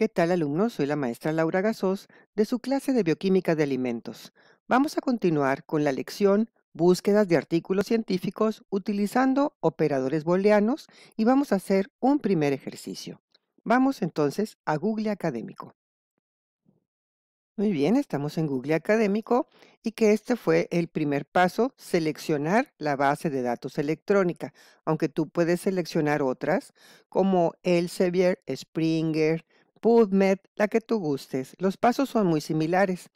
¿Qué tal alumnos? Soy la maestra Laura Gasós de su clase de Bioquímica de Alimentos. Vamos a continuar con la lección Búsquedas de artículos científicos utilizando operadores booleanos y vamos a hacer un primer ejercicio. Vamos entonces a Google Académico. Muy bien, estamos en Google Académico y que este fue el primer paso, seleccionar la base de datos electrónica, aunque tú puedes seleccionar otras como Elsevier, Springer, PubMed, la que tú gustes. Los pasos son muy similares.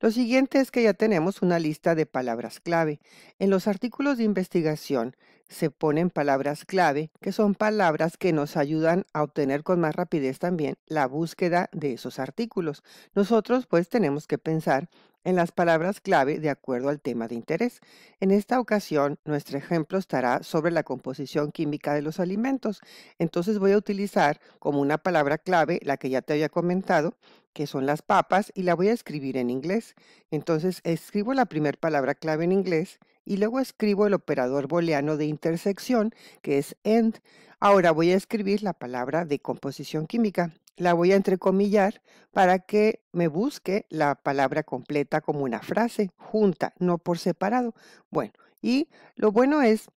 Lo siguiente es que ya tenemos una lista de palabras clave. En los artículos de investigación se ponen palabras clave, que son palabras que nos ayudan a obtener con más rapidez también la búsqueda de esos artículos. Nosotros pues tenemos que pensar en las palabras clave de acuerdo al tema de interés. En esta ocasión, nuestro ejemplo estará sobre la composición química de los alimentos. Entonces voy a utilizar como una palabra clave la que ya te había comentado, que son las papas, y la voy a escribir en inglés. Entonces escribo la primera palabra clave en inglés y luego escribo el operador booleano de intersección, que es AND. Ahora voy a escribir la palabra de composición química la voy a entrecomillar para que me busque la palabra completa como una frase junta, no por separado. Bueno, y lo bueno es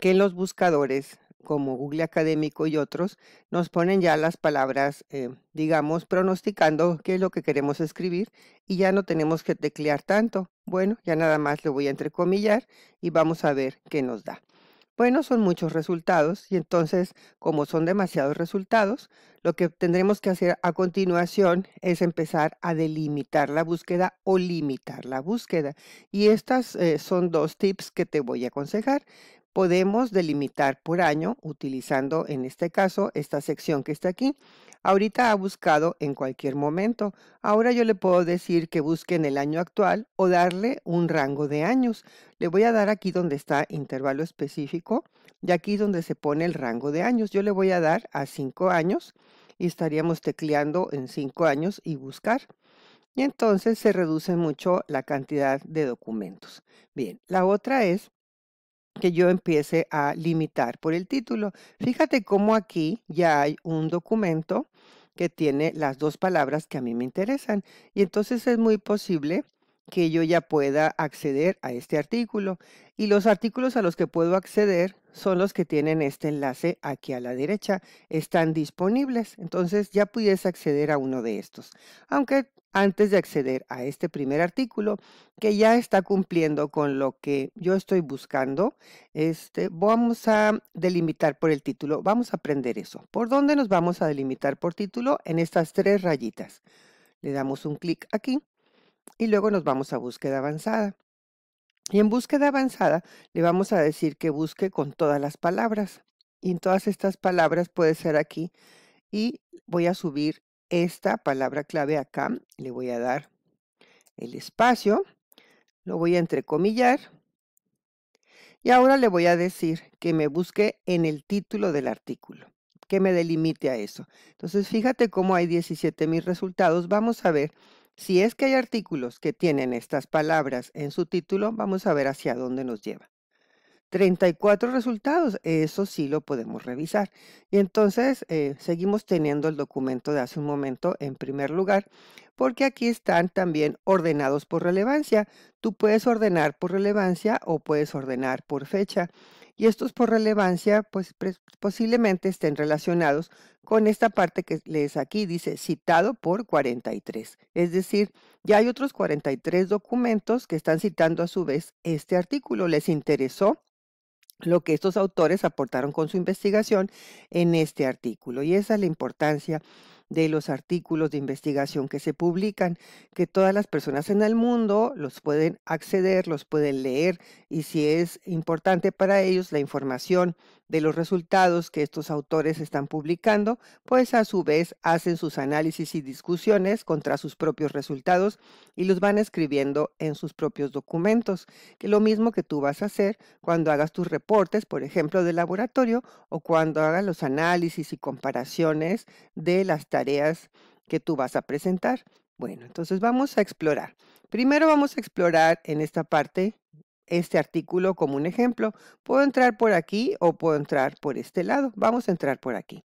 que los buscadores como Google Académico y otros, nos ponen ya las palabras, eh, digamos, pronosticando qué es lo que queremos escribir y ya no tenemos que teclear tanto. Bueno, ya nada más lo voy a entrecomillar y vamos a ver qué nos da. Bueno, son muchos resultados y entonces, como son demasiados resultados, lo que tendremos que hacer a continuación es empezar a delimitar la búsqueda o limitar la búsqueda. Y estas eh, son dos tips que te voy a aconsejar podemos delimitar por año utilizando en este caso esta sección que está aquí. Ahorita ha buscado en cualquier momento. Ahora yo le puedo decir que busque en el año actual o darle un rango de años. Le voy a dar aquí donde está intervalo específico y aquí donde se pone el rango de años. Yo le voy a dar a 5 años y estaríamos tecleando en 5 años y buscar. Y entonces se reduce mucho la cantidad de documentos. Bien, la otra es que yo empiece a limitar por el título. Fíjate cómo aquí ya hay un documento que tiene las dos palabras que a mí me interesan. Y entonces es muy posible que yo ya pueda acceder a este artículo. Y los artículos a los que puedo acceder son los que tienen este enlace aquí a la derecha. Están disponibles, entonces ya pudiese acceder a uno de estos. Aunque antes de acceder a este primer artículo, que ya está cumpliendo con lo que yo estoy buscando, este, vamos a delimitar por el título. Vamos a aprender eso. ¿Por dónde nos vamos a delimitar por título? En estas tres rayitas. Le damos un clic aquí y luego nos vamos a búsqueda avanzada. Y en búsqueda avanzada le vamos a decir que busque con todas las palabras. Y en todas estas palabras puede ser aquí. Y voy a subir esta palabra clave acá. Le voy a dar el espacio. Lo voy a entrecomillar. Y ahora le voy a decir que me busque en el título del artículo, que me delimite a eso. Entonces, fíjate cómo hay 17.000 mil resultados. Vamos a ver si es que hay artículos que tienen estas palabras en su título, vamos a ver hacia dónde nos lleva. 34 resultados, eso sí lo podemos revisar. Y entonces eh, seguimos teniendo el documento de hace un momento en primer lugar, porque aquí están también ordenados por relevancia. Tú puedes ordenar por relevancia o puedes ordenar por fecha y estos por relevancia pues posiblemente estén relacionados con esta parte que les aquí, dice citado por 43. Es decir, ya hay otros 43 documentos que están citando a su vez este artículo. Les interesó lo que estos autores aportaron con su investigación en este artículo y esa es la importancia de los artículos de investigación que se publican, que todas las personas en el mundo los pueden acceder, los pueden leer y si es importante para ellos la información de los resultados que estos autores están publicando, pues a su vez hacen sus análisis y discusiones contra sus propios resultados y los van escribiendo en sus propios documentos, que lo mismo que tú vas a hacer cuando hagas tus reportes, por ejemplo, de laboratorio o cuando hagas los análisis y comparaciones de las tareas que tú vas a presentar. Bueno, entonces vamos a explorar. Primero vamos a explorar en esta parte este artículo como un ejemplo. Puedo entrar por aquí o puedo entrar por este lado. Vamos a entrar por aquí.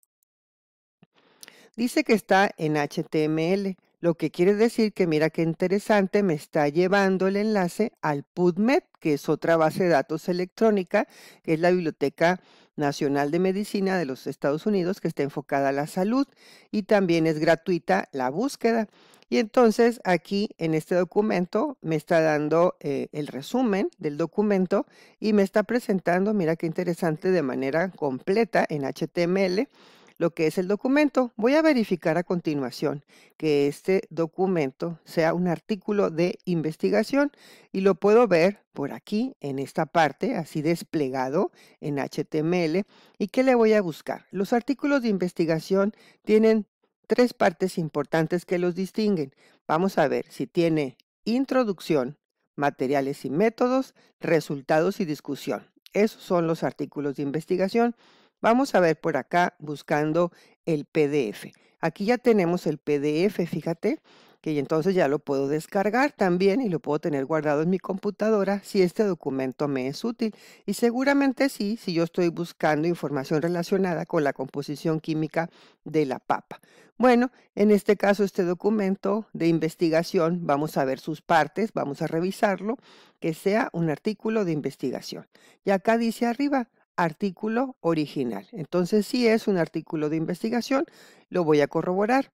Dice que está en HTML. Lo que quiere decir que mira qué interesante, me está llevando el enlace al PubMed, que es otra base de datos electrónica, que es la Biblioteca Nacional de Medicina de los Estados Unidos, que está enfocada a la salud y también es gratuita la búsqueda. Y entonces aquí en este documento me está dando eh, el resumen del documento y me está presentando, mira qué interesante, de manera completa en HTML lo que es el documento, voy a verificar a continuación que este documento sea un artículo de investigación y lo puedo ver por aquí en esta parte, así desplegado en HTML. ¿Y qué le voy a buscar? Los artículos de investigación tienen tres partes importantes que los distinguen. Vamos a ver si tiene introducción, materiales y métodos, resultados y discusión. Esos son los artículos de investigación. Vamos a ver por acá buscando el PDF. Aquí ya tenemos el PDF, fíjate, que entonces ya lo puedo descargar también y lo puedo tener guardado en mi computadora si este documento me es útil. Y seguramente sí, si yo estoy buscando información relacionada con la composición química de la papa. Bueno, en este caso este documento de investigación, vamos a ver sus partes, vamos a revisarlo, que sea un artículo de investigación. Y acá dice arriba, artículo original. Entonces, si es un artículo de investigación, lo voy a corroborar.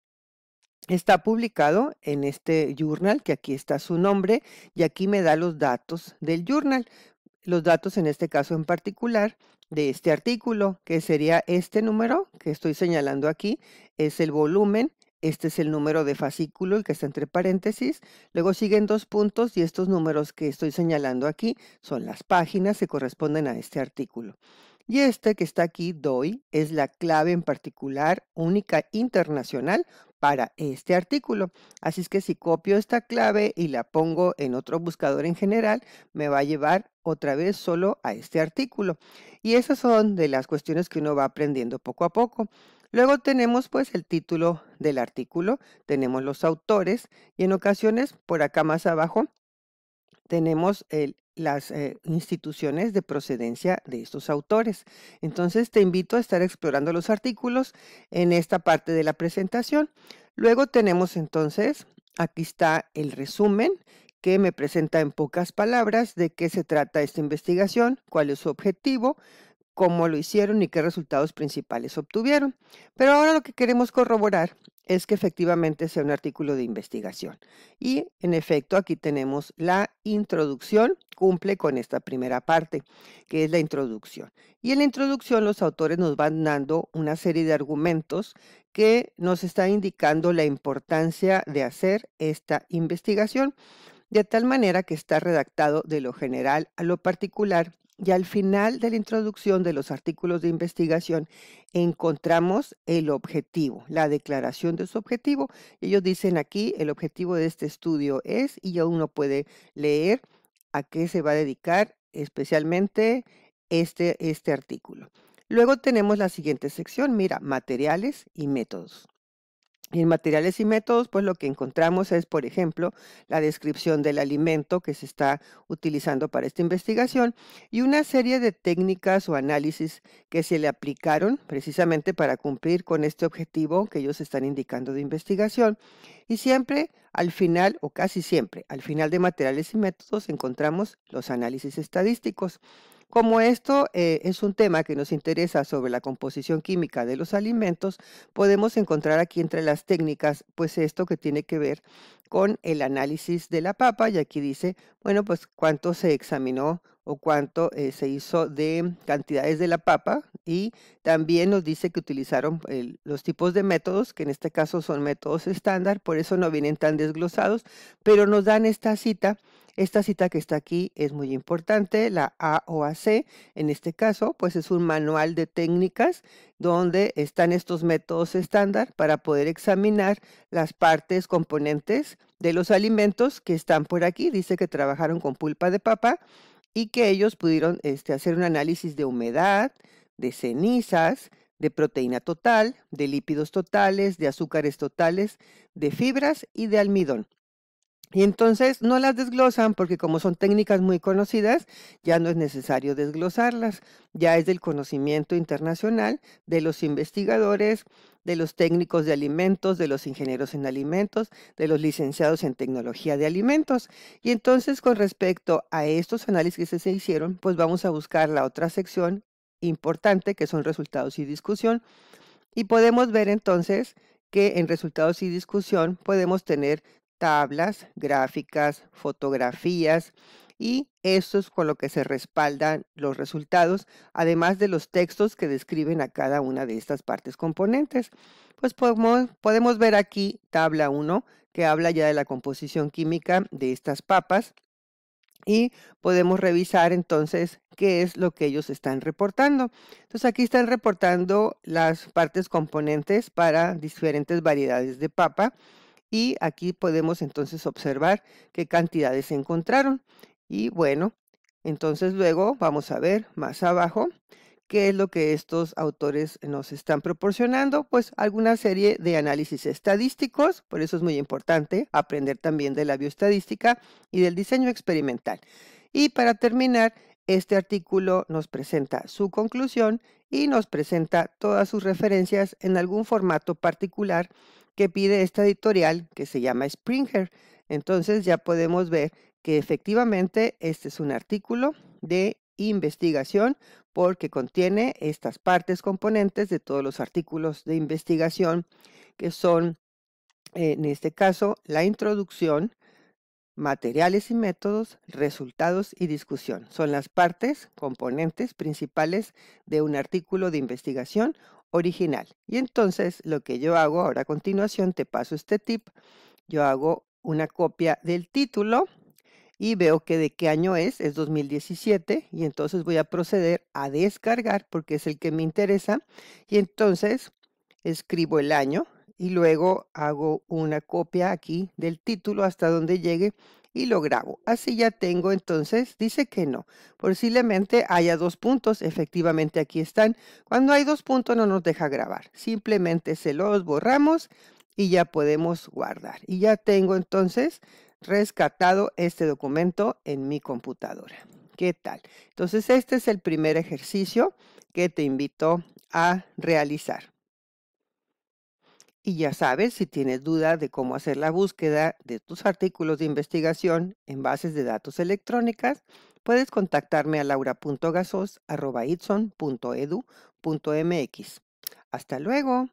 Está publicado en este journal, que aquí está su nombre, y aquí me da los datos del journal. Los datos en este caso en particular de este artículo, que sería este número que estoy señalando aquí, es el volumen este es el número de fascículo, el que está entre paréntesis. Luego siguen dos puntos y estos números que estoy señalando aquí son las páginas que corresponden a este artículo. Y este que está aquí, DOI, es la clave en particular, única internacional para este artículo. Así es que si copio esta clave y la pongo en otro buscador en general, me va a llevar otra vez solo a este artículo. Y esas son de las cuestiones que uno va aprendiendo poco a poco. Luego tenemos pues el título del artículo, tenemos los autores y en ocasiones por acá más abajo tenemos las eh, instituciones de procedencia de estos autores. Entonces te invito a estar explorando los artículos en esta parte de la presentación. Luego tenemos entonces, aquí está el resumen, que me presenta en pocas palabras de qué se trata esta investigación, cuál es su objetivo, cómo lo hicieron y qué resultados principales obtuvieron. Pero ahora lo que queremos corroborar es que efectivamente sea un artículo de investigación. Y en efecto, aquí tenemos la introducción, cumple con esta primera parte, que es la introducción. Y en la introducción los autores nos van dando una serie de argumentos que nos están indicando la importancia de hacer esta investigación de tal manera que está redactado de lo general a lo particular y al final de la introducción de los artículos de investigación encontramos el objetivo, la declaración de su objetivo. Ellos dicen aquí, el objetivo de este estudio es, y ya uno puede leer a qué se va a dedicar especialmente este, este artículo. Luego tenemos la siguiente sección, mira, materiales y métodos. En materiales y métodos, pues lo que encontramos es, por ejemplo, la descripción del alimento que se está utilizando para esta investigación y una serie de técnicas o análisis que se le aplicaron precisamente para cumplir con este objetivo que ellos están indicando de investigación. Y siempre al final, o casi siempre, al final de materiales y métodos encontramos los análisis estadísticos. Como esto eh, es un tema que nos interesa sobre la composición química de los alimentos, podemos encontrar aquí entre las técnicas, pues esto que tiene que ver con el análisis de la papa, y aquí dice, bueno, pues cuánto se examinó o cuánto eh, se hizo de cantidades de la papa y también nos dice que utilizaron los tipos de métodos, que en este caso son métodos estándar, por eso no vienen tan desglosados, pero nos dan esta cita esta cita que está aquí es muy importante, la AOAC, en este caso, pues es un manual de técnicas donde están estos métodos estándar para poder examinar las partes componentes de los alimentos que están por aquí. Dice que trabajaron con pulpa de papa y que ellos pudieron este, hacer un análisis de humedad, de cenizas, de proteína total, de lípidos totales, de azúcares totales, de fibras y de almidón. Y entonces no las desglosan porque como son técnicas muy conocidas, ya no es necesario desglosarlas, ya es del conocimiento internacional de los investigadores, de los técnicos de alimentos, de los ingenieros en alimentos, de los licenciados en tecnología de alimentos. Y entonces con respecto a estos análisis que se hicieron, pues vamos a buscar la otra sección importante que son resultados y discusión. Y podemos ver entonces que en resultados y discusión podemos tener tablas, gráficas, fotografías y esto es con lo que se respaldan los resultados, además de los textos que describen a cada una de estas partes componentes. Pues podemos, podemos ver aquí tabla 1 que habla ya de la composición química de estas papas y podemos revisar entonces qué es lo que ellos están reportando. Entonces aquí están reportando las partes componentes para diferentes variedades de papa y aquí podemos entonces observar qué cantidades se encontraron. Y bueno, entonces luego vamos a ver más abajo qué es lo que estos autores nos están proporcionando, pues alguna serie de análisis estadísticos, por eso es muy importante aprender también de la bioestadística y del diseño experimental. Y para terminar, este artículo nos presenta su conclusión y nos presenta todas sus referencias en algún formato particular que pide esta editorial que se llama Springer. Entonces ya podemos ver que efectivamente este es un artículo de investigación porque contiene estas partes componentes de todos los artículos de investigación que son, en este caso, la introducción, materiales y métodos, resultados y discusión. Son las partes componentes principales de un artículo de investigación original. Y entonces lo que yo hago ahora a continuación, te paso este tip, yo hago una copia del título y veo que de qué año es, es 2017, y entonces voy a proceder a descargar porque es el que me interesa, y entonces escribo el año y luego hago una copia aquí del título hasta donde llegue y lo grabo. Así ya tengo entonces, dice que no. Posiblemente haya dos puntos, efectivamente aquí están. Cuando hay dos puntos no nos deja grabar. Simplemente se los borramos y ya podemos guardar. Y ya tengo entonces rescatado este documento en mi computadora. ¿Qué tal? Entonces este es el primer ejercicio que te invito a realizar. Y ya sabes, si tienes duda de cómo hacer la búsqueda de tus artículos de investigación en bases de datos electrónicas, puedes contactarme a laura.gasos.edu.mx. Hasta luego.